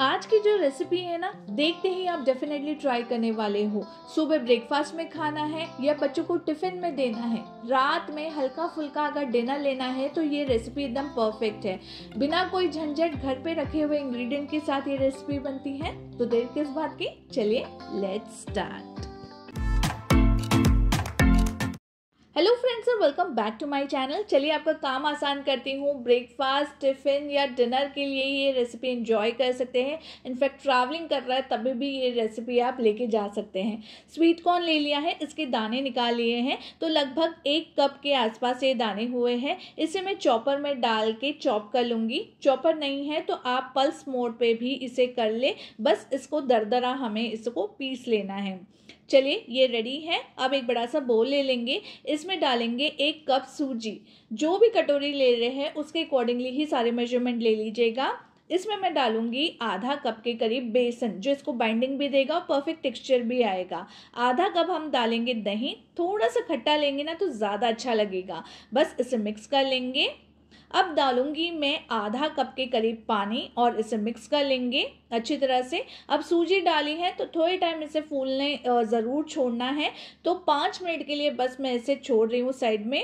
आज की जो रेसिपी है ना देखते ही आप डेफिनेटली ट्राई करने वाले हो सुबह ब्रेकफास्ट में खाना है या बच्चों को टिफिन में देना है रात में हल्का फुल्का अगर डिनर लेना है तो ये रेसिपी एकदम परफेक्ट है बिना कोई झंझट घर पे रखे हुए इंग्रेडिएंट के साथ ये रेसिपी बनती है तो देर किस बात की चलिए लेट्स स्टार्ट हेलो फ्रेंड्स और welcome back to my channel चलिए आपका काम आसान करती हूँ ब्रेकफास्ट टिफ़िन या डिनर के लिए ये रेसिपी एंजॉय कर सकते हैं इनफैक्ट ट्रैवलिंग कर रहा है तभी भी ये रेसिपी आप लेके जा सकते हैं स्वीट कॉर्न ले लिया है इसके दाने निकाल लिए हैं तो लगभग एक कप के आसपास ये दाने हुए हैं इसे मैं चॉपर में डाल के चॉप कर लूँगी चॉपर नहीं है तो आप पल्स मोड पर भी इसे कर ले बस इसको दरदरा हमें इसको पीस लेना है चलिए ये रेडी है अब एक बड़ा सा बोल ले लेंगे इसमें इसमें डालेंगे एक कप सूजी जो भी कटोरी ले रहे हैं उसके अकॉर्डिंगली ही सारे मेजरमेंट ले लीजिएगा इसमें मैं डालूंगी आधा कप के करीब बेसन जो इसको बाइंडिंग भी देगा और परफेक्ट टेक्सचर भी आएगा आधा कप हम डालेंगे दही थोड़ा सा खट्टा लेंगे ना तो ज़्यादा अच्छा लगेगा बस इसे मिक्स कर लेंगे अब डालूँगी मैं आधा कप के करीब पानी और इसे मिक्स कर लेंगे अच्छी तरह से अब सूजी डाली है तो थोड़े टाइम इसे फूलने ज़रूर छोड़ना है तो पाँच मिनट के लिए बस मैं इसे छोड़ रही हूँ साइड में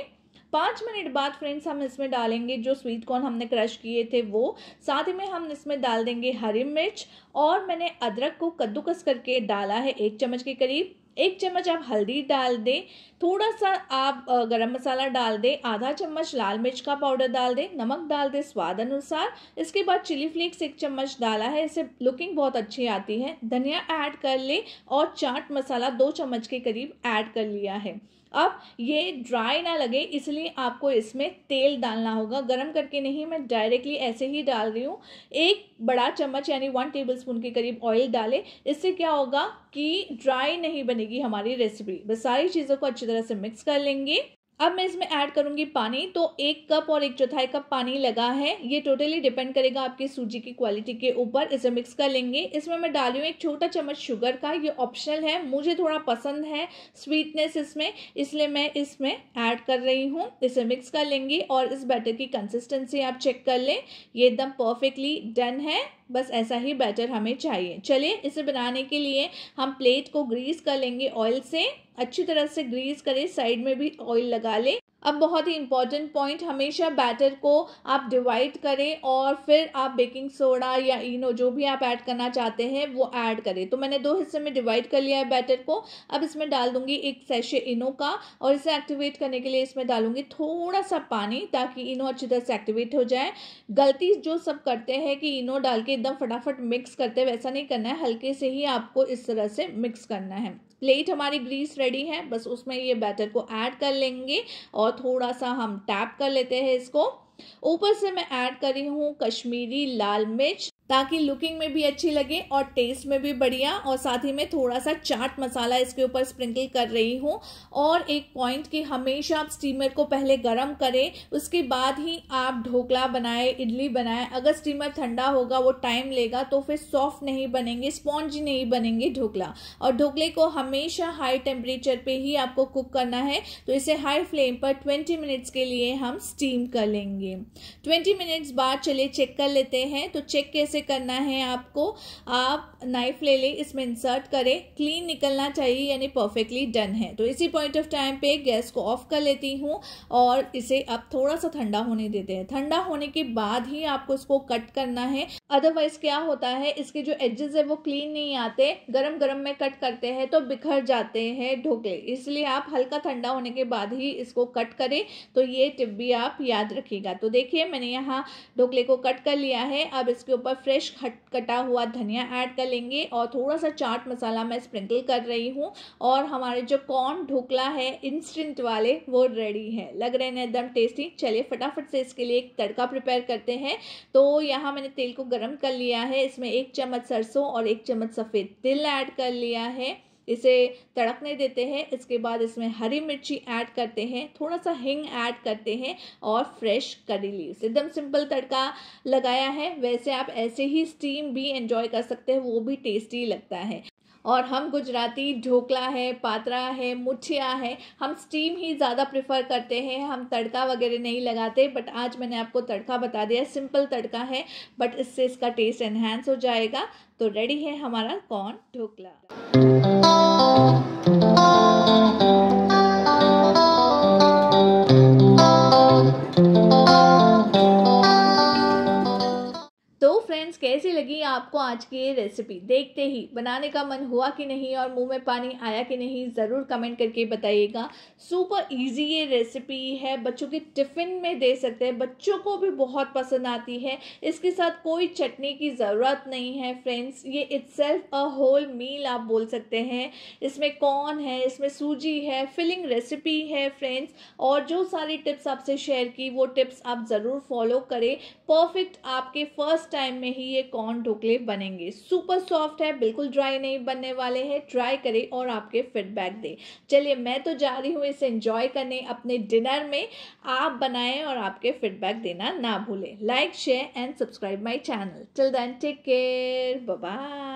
पाँच मिनट बाद फ्रेंड्स हम इसमें डालेंगे जो स्वीट कॉर्न हमने क्रश किए थे वो साथ ही में हम इसमें डाल देंगे हरी मिर्च और मैंने अदरक को कद्दूकस करके डाला है एक चम्मच के करीब एक चम्मच आप हल्दी डाल दें थोड़ा सा आप गरम मसाला डाल दें आधा चम्मच लाल मिर्च का पाउडर डाल दें नमक डाल दें स्वाद अनुसार इसके बाद चिली फ्लेक्स एक चम्मच डाला है इससे लुकिंग बहुत अच्छी आती है धनिया ऐड कर लें और चाट मसाला दो चम्मच के करीब ऐड कर लिया है अब ये ड्राई ना लगे इसलिए आपको इसमें तेल डालना होगा गर्म करके नहीं मैं डायरेक्टली ऐसे ही डाल रही हूँ एक बड़ा चम्मच यानी वन टेबल स्पून के करीब ऑयल डालें इससे क्या होगा कि ड्राई नहीं बनेगी हमारी रेसिपी बस सारी चीज़ों को अच्छी तरह से मिक्स कर लेंगे अब मैं इसमें ऐड करूँगी पानी तो एक कप और एक चौथाई कप पानी लगा है ये टोटली डिपेंड करेगा आपकी सूजी की क्वालिटी के ऊपर इसे मिक्स कर लेंगे इसमें मैं डाली हूँ एक छोटा चम्मच शुगर का ये ऑप्शनल है मुझे थोड़ा पसंद है स्वीटनेस इसमें इसलिए मैं इसमें ऐड कर रही हूँ इसे मिक्स कर लेंगे और इस बैटर की कंसिस्टेंसी आप चेक कर लें ये एकदम परफेक्टली डन है बस ऐसा ही बैटर हमें चाहिए चलिए इसे बनाने के लिए हम प्लेट को ग्रीस कर लेंगे ऑयल से अच्छी तरह से ग्रीस करें साइड में भी ऑयल लगा लें अब बहुत ही इंपॉर्टेंट पॉइंट हमेशा बैटर को आप डिवाइड करें और फिर आप बेकिंग सोडा या इनो जो भी आप ऐड करना चाहते हैं वो ऐड करें तो मैंने दो हिस्से में डिवाइड कर लिया है बैटर को अब इसमें डाल दूंगी एक सेशे इनो का और इसे एक्टिवेट करने के लिए इसमें डालूंगी थोड़ा सा पानी ताकि इनो अच्छी तरह से एक्टिवेट हो जाए गलती जो सब करते हैं कि इनो डाल के एकदम फटाफट मिक्स करते वैसा नहीं करना है हल्के से ही आपको इस तरह से मिक्स करना है प्लेट हमारी ग्रीस रेडी है बस उसमें ये बैटर को ऐड कर लेंगे और थोड़ा सा हम टैप कर लेते हैं इसको ऊपर से मैं ऐड करी हूँ कश्मीरी लाल मिर्च ताकि लुकिंग में भी अच्छी लगे और टेस्ट में भी बढ़िया और साथ ही में थोड़ा सा चाट मसाला इसके ऊपर स्प्रिंकल कर रही हूँ और एक पॉइंट कि हमेशा आप स्टीमर को पहले गर्म करें उसके बाद ही आप ढोकला बनाए इडली बनाए अगर स्टीमर ठंडा होगा वो टाइम लेगा तो फिर सॉफ्ट नहीं बनेंगे स्पॉन्ज नहीं बनेंगे ढोकला और ढोकले को हमेशा हाई टेम्परेचर पर ही आपको कुक करना है तो इसे हाई फ्लेम पर ट्वेंटी मिनट्स के लिए हम स्टीम कर लेंगे ट्वेंटी मिनट्स बाद चलिए चेक कर लेते हैं तो चेक के कैसे करना है आपको आप नाइफ ले लें इसमें इंसर्ट करें क्लीन निकलना चाहिए यानी परफेक्टली डन है तो इसी पॉइंट ऑफ टाइम पे गैस को ऑफ कर लेती हूँ और इसे आप थोड़ा सा ठंडा होने देते हैं ठंडा होने के बाद ही आपको इसको कट करना है अदरवाइज़ क्या होता है इसके जो एजेस है वो क्लीन नहीं आते गरम गरम में कट करते हैं तो बिखर जाते हैं ढोकले इसलिए आप हल्का ठंडा होने के बाद ही इसको कट करें तो ये टिप भी आप याद रखिएगा तो देखिए मैंने यहाँ ढोकले को कट कर लिया है अब इसके ऊपर फ्रेश खट कटा हुआ धनिया ऐड कर लेंगे और थोड़ा सा चाट मसाला मैं स्प्रिंकल कर रही हूँ और हमारे जो कॉर्न ढोकला है इंस्टेंट वाले वो रेडी है लग रहे हैं एकदम टेस्टी चलिए फटाफट से इसके लिए एक तड़का प्रिपेयर करते हैं तो यहाँ मैंने तेल को गर्म गरम कर लिया है इसमें एक चम्मच सरसों और एक चम्मच सफ़ेद तिल ऐड कर लिया है इसे तड़कने देते हैं इसके बाद इसमें हरी मिर्ची ऐड करते हैं थोड़ा सा हिंग ऐड करते हैं और फ्रेश करी लीव्स एकदम सिंपल तड़का लगाया है वैसे आप ऐसे ही स्टीम भी एंजॉय कर सकते हैं वो भी टेस्टी लगता है और हम गुजराती ढोकला है पात्रा है मुठिया है हम स्टीम ही ज़्यादा प्रेफर करते हैं हम तड़का वगैरह नहीं लगाते बट आज मैंने आपको तड़का बता दिया सिंपल तड़का है बट इससे इसका टेस्ट एनहेंस हो जाएगा तो रेडी है हमारा कॉर्न ढोकला आपको आज की ये रेसिपी देखते ही बनाने का मन हुआ कि नहीं और मुंह में पानी आया कि नहीं ज़रूर कमेंट करके बताइएगा सुपर इजी ये रेसिपी है बच्चों के टिफ़िन में दे सकते हैं बच्चों को भी बहुत पसंद आती है इसके साथ कोई चटनी की ज़रूरत नहीं है फ्रेंड्स ये इट्स अ होल मील आप बोल सकते हैं इसमें कॉर्न है इसमें सूजी है फिलिंग रेसिपी है फ्रेंड्स और जो सारी टिप्स आपसे शेयर की वो टिप्स आप ज़रूर फॉलो करें परफेक्ट आपके फर्स्ट टाइम में ही ये कॉर्न चोकलेट बनेंगे सुपर सॉफ्ट है बिल्कुल ड्राई नहीं बनने वाले हैं ट्राई करें और आपके फीडबैक दें चलिए मैं तो जा रही हूँ इसे इंजॉय करने अपने डिनर में आप बनाएं और आपके फीडबैक देना ना भूलें like share and subscribe my channel till then take care bye